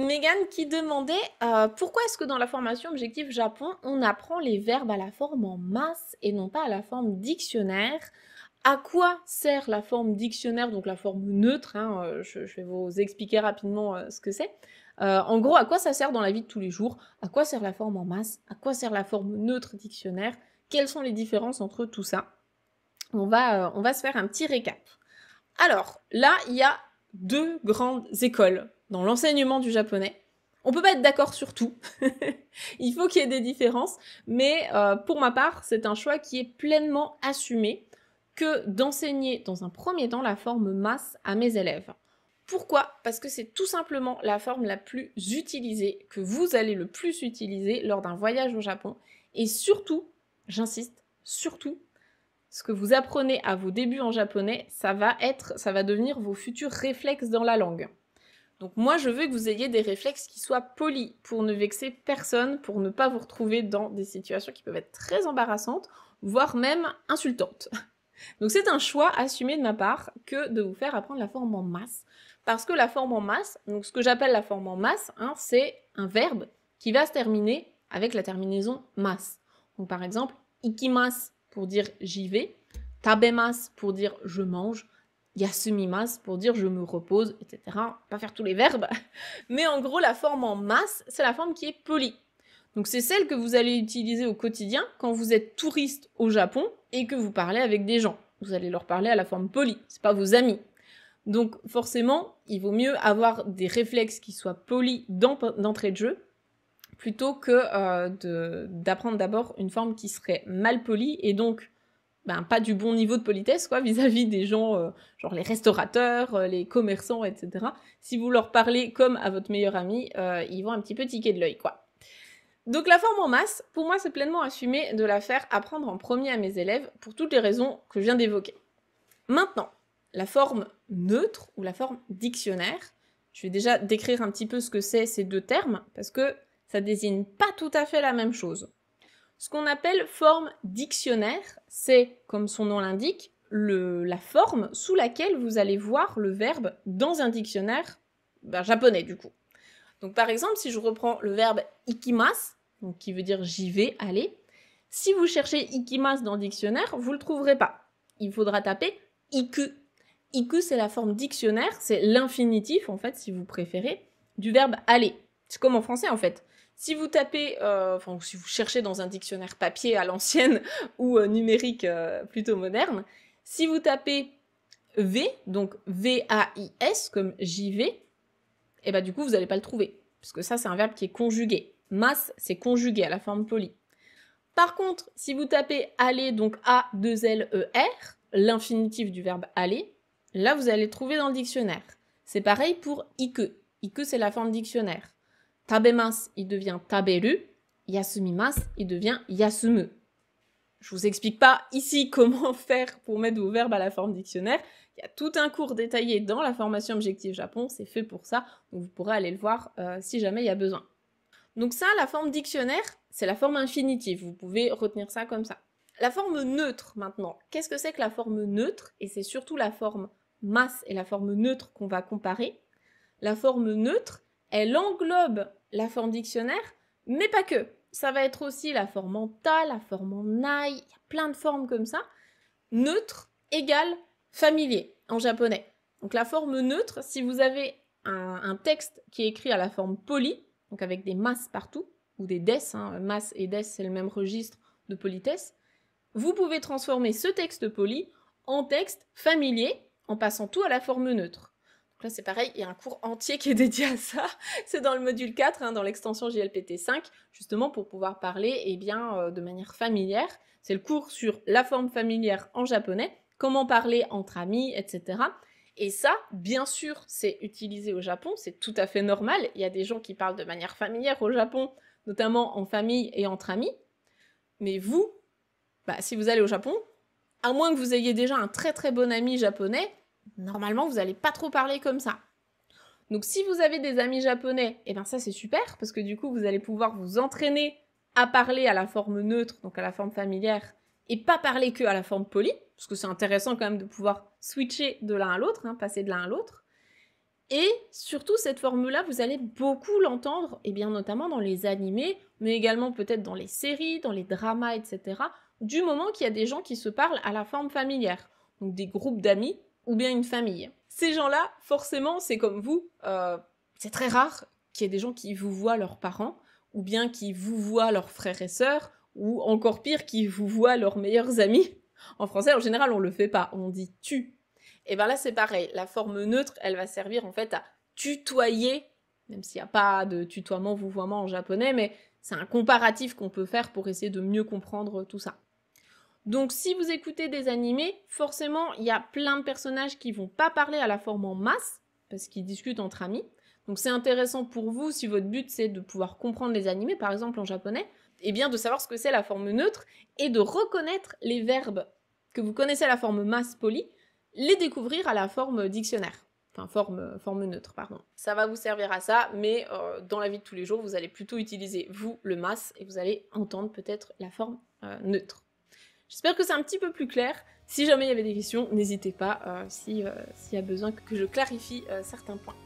Megan qui demandait euh, pourquoi est-ce que dans la formation Objectif Japon, on apprend les verbes à la forme en masse et non pas à la forme dictionnaire à quoi sert la forme dictionnaire, donc la forme neutre hein, euh, je, vais vous expliquer rapidement euh, ce que c'est. en gros, à quoi ça sert dans la vie de tous les jours À quoi sert la forme en masse À quoi sert la forme neutre dictionnaire Quelles sont les différences entre tout ça on va, on va se faire un petit récap. Alors, là, il y a deux grandes écoles dans l'enseignement du japonais. On peut pas être d'accord sur tout. Il faut qu'il y ait des différences, mais euh, pour ma part, c'est un choix qui est pleinement assumé que d'enseigner dans un premier temps la forme masse à mes élèves. Pourquoi Parce que c'est tout simplement la forme la plus utilisée, que vous allez le plus utiliser lors d'un voyage au Japon. Et surtout, j'insiste, surtout, ce que vous apprenez à vos débuts en japonais, ça va être, ça va devenir vos futurs réflexes dans la langue. Donc moi, je veux que vous ayez des réflexes qui soient polis pour ne vexer personne, pour ne pas vous retrouver dans des situations qui peuvent être très embarrassantes, voire même insultantes. Donc c'est un choix assumé de ma part que de vous faire apprendre la forme en masse. Parce que la forme en masse, donc ce que j'appelle la forme en masse, hein, c'est un verbe qui va se terminer avec la terminaison masse. Donc par exemple, ikimas pour dire j'y vais, tabemas pour dire je mange, semi-masse pour dire je me repose, etc. Pas faire tous les verbes, mais en gros, la forme en masse, c'est la forme qui est polie. Donc c'est celle que vous allez utiliser au quotidien quand vous êtes touriste au Japon et que vous parlez avec des gens. Vous allez leur parler à la forme polie, c'est pas vos amis. Donc forcément, il vaut mieux avoir des réflexes qui soient polis d'entrée de jeu plutôt que euh, d'apprendre d'abord une forme qui serait mal polie et donc ben, pas du bon niveau de politesse quoi vis-à-vis des gens, euh, genre les restaurateurs, euh, les commerçants, etc. Si vous leur parlez comme à votre meilleur ami, euh, ils vont un petit peu tiquer de l'œil quoi. Donc la forme en masse, pour moi c'est pleinement assumé de la faire apprendre en premier à mes élèves pour toutes les raisons que je viens d'évoquer. Maintenant, la forme neutre ou la forme dictionnaire, je vais déjà décrire un petit peu ce que c'est ces deux termes parce que ça désigne pas tout à fait la même chose. Ce qu'on appelle forme dictionnaire, c'est, comme son nom l'indique, la forme sous laquelle vous allez voir le verbe dans un dictionnaire ben, japonais du coup. Donc par exemple, si je reprends le verbe ikimas, qui veut dire j'y vais, aller, si vous cherchez ikimas dans dictionnaire, vous ne le trouverez pas. Il faudra taper iku. Iku, c'est la forme dictionnaire, c'est l'infinitif en fait, si vous préférez, du verbe aller. C'est comme en français en fait. Si vous tapez, euh, enfin si vous cherchez dans un dictionnaire papier à l'ancienne ou euh, numérique euh, plutôt moderne, si vous tapez V, donc V-A-I-S comme J-V, et eh bah ben, du coup vous n'allez pas le trouver, parce que ça c'est un verbe qui est conjugué. Masse, c'est conjugué à la forme polie. Par contre, si vous tapez aller, donc A-2-L-E-R, l'infinitif du verbe aller, là vous allez le trouver dans le dictionnaire. C'est pareil pour i Ike, c'est la forme dictionnaire. Tabemas, il devient taberu. Yasumimas, il devient yasume. Je vous explique pas ici comment faire pour mettre vos verbes à la forme dictionnaire. Il y a tout un cours détaillé dans la formation Objectif Japon, c'est fait pour ça, donc vous pourrez aller le voir euh, si jamais il y a besoin. Donc ça, la forme dictionnaire, c'est la forme infinitive, vous pouvez retenir ça comme ça. La forme neutre maintenant, qu'est-ce que c'est que la forme neutre Et c'est surtout la forme masse et la forme neutre qu'on va comparer. La forme neutre, elle englobe la forme dictionnaire, mais pas que. Ça va être aussi la forme en ta, la forme en NAI. il y a plein de formes comme ça. Neutre égale familier en japonais. Donc la forme neutre, si vous avez un, texte qui est écrit à la forme poli, donc avec des masses partout, ou des des, hein, et des, c'est le même registre de politesse, vous pouvez transformer ce texte poli en texte familier en passant tout à la forme neutre là, c'est pareil, il y a un cours entier qui est dédié à ça. C'est dans le module 4, hein, dans l'extension JLPT 5, justement pour pouvoir parler eh bien, euh, de manière familière. C'est le cours sur la forme familière en japonais, comment parler entre amis, etc. Et ça, bien sûr, c'est utilisé au Japon, c'est tout à fait normal. Il y a des gens qui parlent de manière familière au Japon, notamment en famille et entre amis. Mais vous, bah, si vous allez au Japon, à moins que vous ayez déjà un très très bon ami japonais, normalement, vous n'allez pas trop parler comme ça. Donc si vous avez des amis japonais, et eh bien ça c'est super, parce que du coup, vous allez pouvoir vous entraîner à parler à la forme neutre, donc à la forme familière, et pas parler que à la forme polie, parce que c'est intéressant quand même de pouvoir switcher de l'un à l'autre, hein, passer de l'un à l'autre. Et surtout, cette forme là vous allez beaucoup l'entendre, et eh bien notamment dans les animés, mais également peut-être dans les séries, dans les dramas, etc., du moment qu'il y a des gens qui se parlent à la forme familière. Donc des groupes d'amis ou bien une famille. Ces gens-là, forcément, c'est comme vous, euh, c'est très rare qu'il y ait des gens qui vous voient leurs parents, ou bien qui vous voient leurs frères et sœurs, ou encore pire, qui vous voient leurs meilleurs amis. En français, en général, on le fait pas, on dit tu. Et eh bien là, c'est pareil, la forme neutre, elle va servir en fait à tutoyer, même s'il n'y a pas de tutoiement, vouvoiement en japonais, mais c'est un comparatif qu'on peut faire pour essayer de mieux comprendre tout ça. Donc si vous écoutez des animés, forcément, il y a plein de personnages qui vont pas parler à la forme en masse, parce qu'ils discutent entre amis. Donc c'est intéressant pour vous si votre but c'est de pouvoir comprendre les animés, par exemple en japonais, et eh bien de savoir ce que c'est la forme neutre et de reconnaître les verbes que vous connaissez à la forme masse polie, les découvrir à la forme dictionnaire. Enfin, forme, forme neutre, pardon. Ça va vous servir à ça, mais euh, dans la vie de tous les jours, vous allez plutôt utiliser vous, le masse, et vous allez entendre peut-être la forme euh, neutre. J'espère que c'est un petit peu plus clair. Si jamais il y avait des questions, n'hésitez pas euh, euh, s'il y a besoin que je clarifie euh, certains points.